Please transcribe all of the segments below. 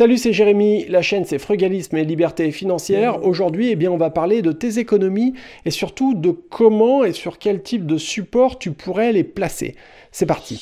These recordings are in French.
Salut, c'est Jérémy, la chaîne c'est Frugalisme et Liberté financière. Aujourd'hui, eh bien, on va parler de tes économies et surtout de comment et sur quel type de support tu pourrais les placer. C'est parti.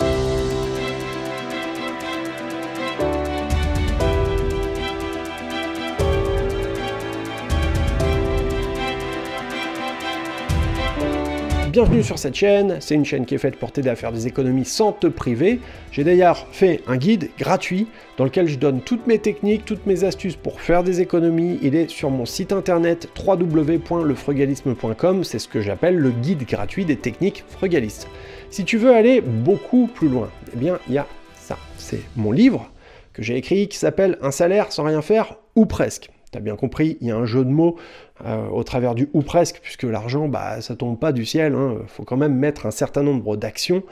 bienvenue sur cette chaîne, c'est une chaîne qui est faite pour t'aider à faire des économies sans te priver. J'ai d'ailleurs fait un guide gratuit dans lequel je donne toutes mes techniques, toutes mes astuces pour faire des économies. Il est sur mon site internet www.lefrugalisme.com, c'est ce que j'appelle le guide gratuit des techniques frugalistes. Si tu veux aller beaucoup plus loin, eh bien il y a ça, c'est mon livre que j'ai écrit qui s'appelle Un salaire sans rien faire ou presque. T'as bien compris, il y a un jeu de mots euh, au travers du ou presque, puisque l'argent, bah, ça tombe pas du ciel. Il hein. faut quand même mettre un certain nombre d'actions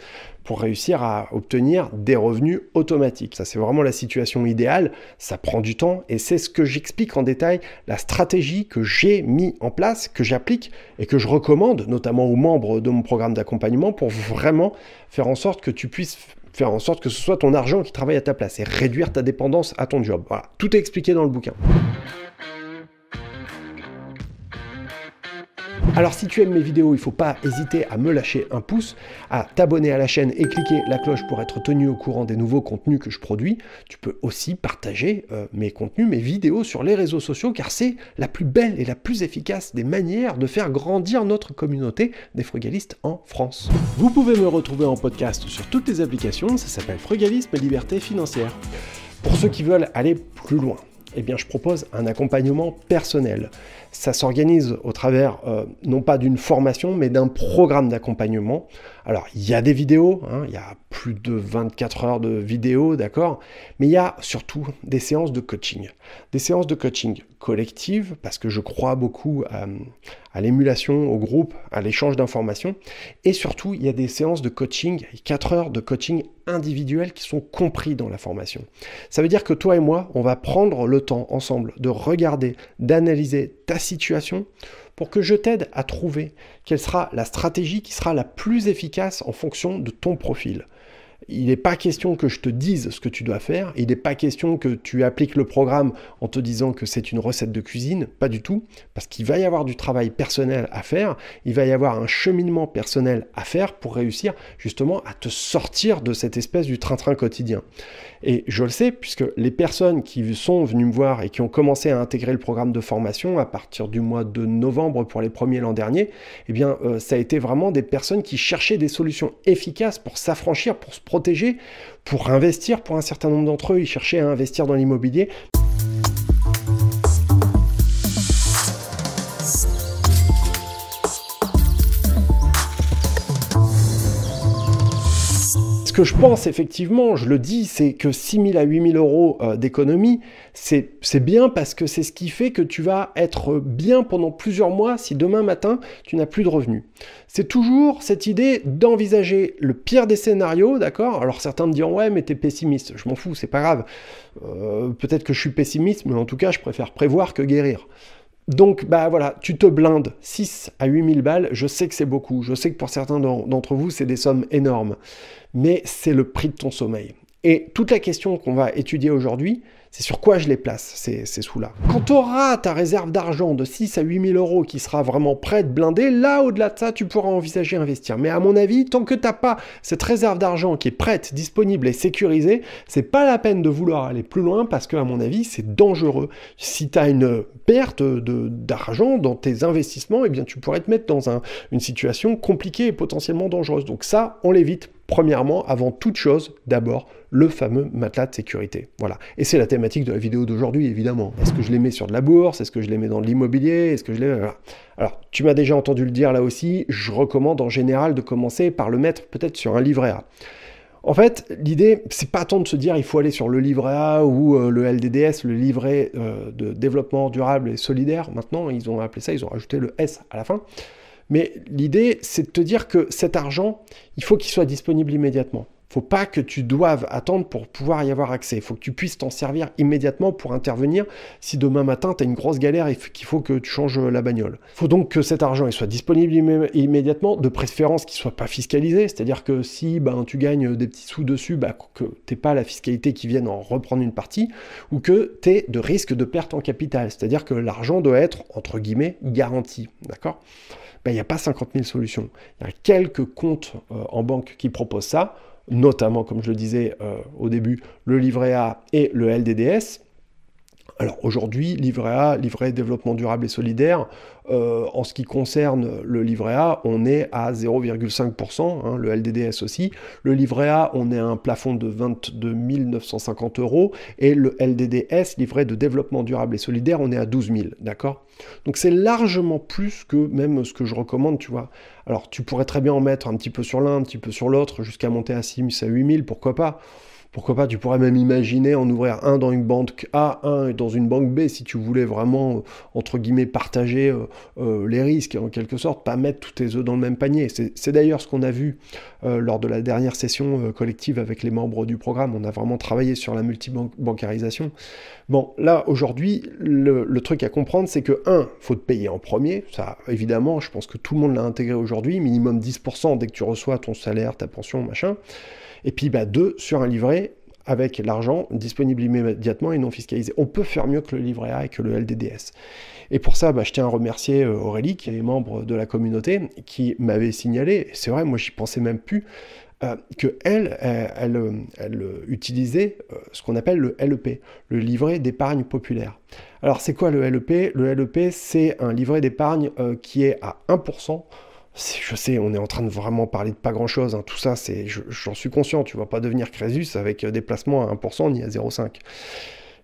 pour réussir à obtenir des revenus automatiques. Ça, c'est vraiment la situation idéale. Ça prend du temps et c'est ce que j'explique en détail, la stratégie que j'ai mis en place, que j'applique et que je recommande, notamment aux membres de mon programme d'accompagnement, pour vraiment faire en sorte que tu puisses faire en sorte que ce soit ton argent qui travaille à ta place et réduire ta dépendance à ton job. Voilà, tout est expliqué dans le bouquin. Alors si tu aimes mes vidéos, il ne faut pas hésiter à me lâcher un pouce, à t'abonner à la chaîne et cliquer la cloche pour être tenu au courant des nouveaux contenus que je produis. Tu peux aussi partager euh, mes contenus, mes vidéos sur les réseaux sociaux, car c'est la plus belle et la plus efficace des manières de faire grandir notre communauté des frugalistes en France. Vous pouvez me retrouver en podcast sur toutes les applications, ça s'appelle Frugalisme et Liberté Financière. Pour ceux qui veulent aller plus loin, eh bien, je propose un accompagnement personnel. Ça s'organise au travers euh, non pas d'une formation, mais d'un programme d'accompagnement alors, il y a des vidéos, hein, il y a plus de 24 heures de vidéos, d'accord Mais il y a surtout des séances de coaching. Des séances de coaching collectives, parce que je crois beaucoup euh, à, l'émulation, au groupe, à l'échange d'informations. Et surtout, il y a des séances de coaching, 4 heures de coaching individuel qui sont compris dans la formation. Ça veut dire que toi et moi, on va prendre le temps ensemble de regarder, d'analyser ta situation, pour que je t'aide à trouver quelle sera la stratégie qui sera la plus efficace en fonction de ton profil il n'est pas question que je te dise ce que tu dois faire, il n'est pas question que tu appliques le programme en te disant que c'est une recette de cuisine, pas du tout, parce qu'il va y avoir du travail personnel à faire, il va y avoir un cheminement personnel à faire pour réussir justement à te sortir de cette espèce du train-train quotidien. Et je le sais, puisque les personnes qui sont venues me voir et qui ont commencé à intégrer le programme de formation à partir du mois de novembre pour les premiers l'an dernier, eh bien, euh, ça a été vraiment des personnes qui cherchaient des solutions efficaces pour s'affranchir, pour se protéger protéger pour investir pour un certain nombre d'entre eux. Ils cherchaient à investir dans l'immobilier. que je pense effectivement, je le dis, c'est que 6 000 à 8 000 euros euh, d'économie, c'est bien parce que c'est ce qui fait que tu vas être bien pendant plusieurs mois si demain matin tu n'as plus de revenus. C'est toujours cette idée d'envisager le pire des scénarios, d'accord Alors certains me diront ouais mais t'es pessimiste, je m'en fous, c'est pas grave. Euh, peut-être que je suis pessimiste, mais en tout cas je préfère prévoir que guérir. Donc, bah voilà, tu te blindes 6 à 8 000 balles. Je sais que c'est beaucoup. Je sais que pour certains d'entre vous, c'est des sommes énormes. Mais c'est le prix de ton sommeil. Et toute la question qu'on va étudier aujourd'hui, c'est sur quoi je les place, ces, sous-là. Quand tu auras ta réserve d'argent de 6 à 8 000 euros qui sera vraiment prête, blindée, là, au-delà de ça, tu pourras envisager d'investir. Mais à mon avis, tant que tu n'as pas cette réserve d'argent qui est prête, disponible et sécurisée, c'est pas la peine de vouloir aller plus loin parce que, à mon avis, c'est dangereux. Si tu as une perte d'argent dans tes investissements, eh bien, tu pourrais te mettre dans une situation compliquée et potentiellement dangereuse. Donc ça, on l'évite premièrement, avant toute chose, d'abord, le fameux matelas de sécurité. Voilà. Et c'est la thématique de la vidéo d'aujourd'hui, évidemment. Est-ce que je les mets sur de la bourse Est-ce que je les mets dans l'immobilier Est-ce que je les Alors, tu m'as déjà entendu le dire là aussi, je recommande en général de commencer par le mettre peut-être sur un livret A. En fait, l'idée, c'est pas tant de se dire il faut aller sur le livret A ou euh, le LDDS, le livret euh, de développement durable et solidaire. Maintenant, ils ont appelé ça, ils ont rajouté le S à la fin. Mais l'idée, c'est de te dire que cet argent, il faut qu'il soit disponible immédiatement faut pas que tu doives attendre pour pouvoir y avoir accès. Il faut que tu puisses t'en servir immédiatement pour intervenir si demain matin tu as une grosse galère et qu'il faut que tu changes euh, la bagnole. Il faut donc que cet argent il soit disponible immédiatement, de préférence qu'il ne soit pas fiscalisé, c'est-à-dire que si ben, tu gagnes des petits sous dessus, ben, que tu pas la fiscalité qui vienne en reprendre une partie, ou que tu de risque de perte en capital, c'est-à-dire que l'argent doit être, entre guillemets, garanti. D'accord ben, Il n'y a pas 50 000 solutions. Il y a quelques comptes euh, en banque qui proposent ça notamment, comme je le disais euh, au début, le livret A et le LDDS. Alors aujourd'hui, livret A, livret développement durable et solidaire, euh, en ce qui concerne le livret A, on est à 0,5%, hein, le LDDS aussi. Le livret A, on est à un plafond de 22 950 euros et le LDDS, livret de développement durable et solidaire, on est à 12 000, d'accord Donc c'est largement plus que même ce que je recommande, tu vois. Alors tu pourrais très bien en mettre un petit peu sur l'un, un petit peu sur l'autre, jusqu'à monter à 6 000, à 8 000, pourquoi pas pourquoi pas, tu pourrais même imaginer en ouvrir un dans une banque A, un dans une banque B, si tu voulais vraiment, euh, entre guillemets, partager euh, euh, les risques, en quelque sorte, pas mettre tous tes œufs dans le même panier. C'est d'ailleurs ce qu'on a vu lors de la dernière session collective avec les membres du programme. On a vraiment travaillé sur la multibancarisation. Bon, là, aujourd'hui, le, truc à comprendre, c'est que, un, faut te payer en premier. Ça, évidemment, je pense que tout le monde l'a intégré aujourd'hui, minimum 10% dès que tu reçois ton salaire, ta pension, machin. Et puis bah, deux, sur un livret avec l'argent disponible immédiatement et non fiscalisé. On peut faire mieux que le livret A et que le LDDS. Et pour ça, bah, je tiens à remercier euh, Aurélie, qui est membre de la communauté, qui m'avait signalé, c'est vrai, moi je j'y pensais même plus, qu'elle euh, que elle, euh, elle, utilisait ce qu'on appelle le LEP, le livret d'épargne populaire. Alors c'est quoi le LEP Le LEP, c'est un livret d'épargne qui est à 1% je sais, on est en train de vraiment parler de pas grand chose. Hein. Tout ça, c'est, j'en suis conscient. Tu vas pas devenir Crésus avec euh, des placements à 1% ni à 0,5.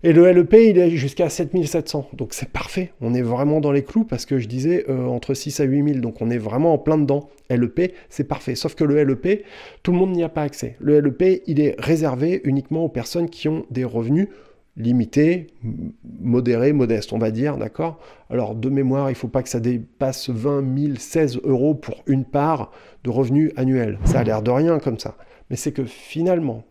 Et le LEP, il est jusqu'à 7700. Donc c'est parfait. On est vraiment dans les clous parce que je disais euh, entre 6 à 8000. Donc on est vraiment en plein dedans. LEP, c'est parfait. Sauf que le LEP, tout le monde n'y a pas accès. Le LEP, il est réservé uniquement aux personnes qui ont des revenus limité, modéré, modeste, on va dire, d'accord Alors, de mémoire, il ne faut pas que ça dépasse 20 000, 16 euros pour une part de revenus annuels. Ça a l'air de rien comme ça. Mais c'est que finalement,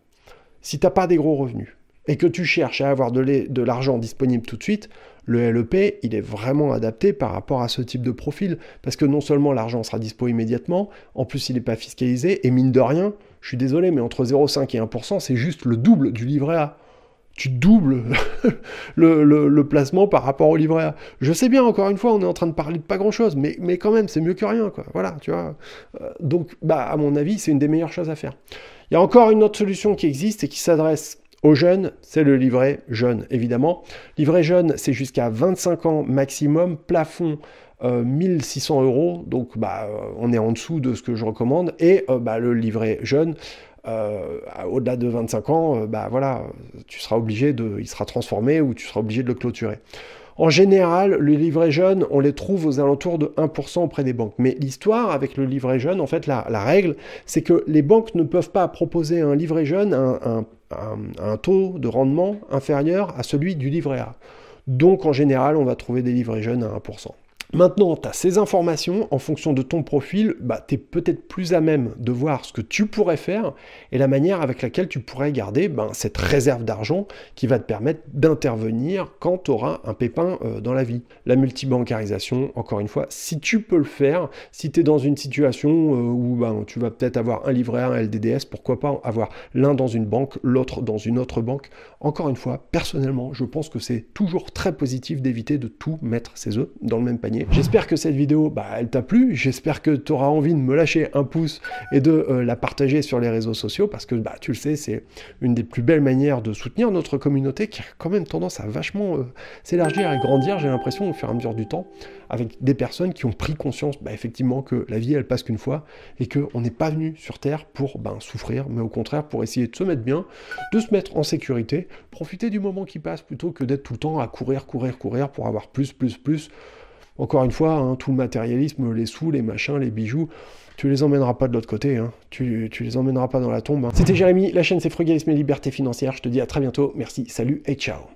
si tu n'as pas des gros revenus et que tu cherches à avoir de l'argent disponible tout de suite, le LEP, il est vraiment adapté par rapport à ce type de profil, parce que non seulement l'argent sera dispo immédiatement, en plus il n'est pas fiscalisé, et mine de rien, je suis désolé, mais entre 0,5 et 1%, c'est juste le double du livret A tu doubles le, placement par rapport au livret A. Je sais bien, encore une fois, on est en train de parler de pas grand-chose, mais, quand même, c'est mieux que rien, quoi. Voilà, tu vois. Euh, donc, bah, à mon avis, c'est une des meilleures choses à faire. Il y a encore une autre solution qui existe et qui s'adresse aux jeunes, c'est le livret jeune, évidemment. Livret jeune, c'est jusqu'à 25 ans maximum, plafond 1600 euh, euros, donc bah, euh, on est en dessous de ce que je recommande, et bah, le livret jeune, euh, au-delà de 25 ans, euh, bah voilà, tu seras obligé de, il sera transformé ou tu seras obligé de le clôturer. En général, le livret jeune, on les trouve aux alentours de 1% auprès des banques. Mais l'histoire avec le livret jeune, en fait, la, règle, c'est que les banques ne peuvent pas proposer un livret jeune à un, un taux de rendement inférieur à celui du livret A. Donc, en général, on va trouver des livrets jeunes à 1%. Maintenant, tu as ces informations, en fonction de ton profil, bah, tu es peut-être plus à même de voir ce que tu pourrais faire et la manière avec laquelle tu pourrais garder ben, cette réserve d'argent qui va te permettre d'intervenir quand tu auras un pépin euh, dans la vie. La multibancarisation, encore une fois, si tu peux le faire, si tu es dans une situation euh, où ben, tu vas peut-être avoir un livret A, un LDDS, pourquoi pas avoir l'un dans une banque, l'autre dans une autre banque. Encore une fois, personnellement, je pense que c'est toujours très positif d'éviter de tout mettre ses œufs dans le même panier J'espère que cette vidéo, bah, elle t'a plu. J'espère que tu auras envie de me lâcher un pouce et de euh, la partager sur les réseaux sociaux parce que, bah, tu le sais, c'est une des plus belles manières de soutenir notre communauté qui a quand même tendance à vachement euh, s'élargir et grandir, j'ai l'impression, au fur et à mesure du temps, avec des personnes qui ont pris conscience, bah, effectivement, que la vie, elle passe qu'une fois et qu'on n'est pas venu sur Terre pour ben, souffrir, mais au contraire pour essayer de se mettre bien, de se mettre en sécurité, profiter du moment qui passe plutôt que d'être tout le temps à courir, courir, courir pour avoir plus, plus, plus, encore une fois, hein, tout le matérialisme, les sous, les machins, les bijoux, tu les emmèneras pas de l'autre côté, hein. tu, les emmèneras pas dans la tombe. Hein. C'était Jérémy, la chaîne c'est Frugalisme et Liberté Financière, je te dis à très bientôt, merci, salut et ciao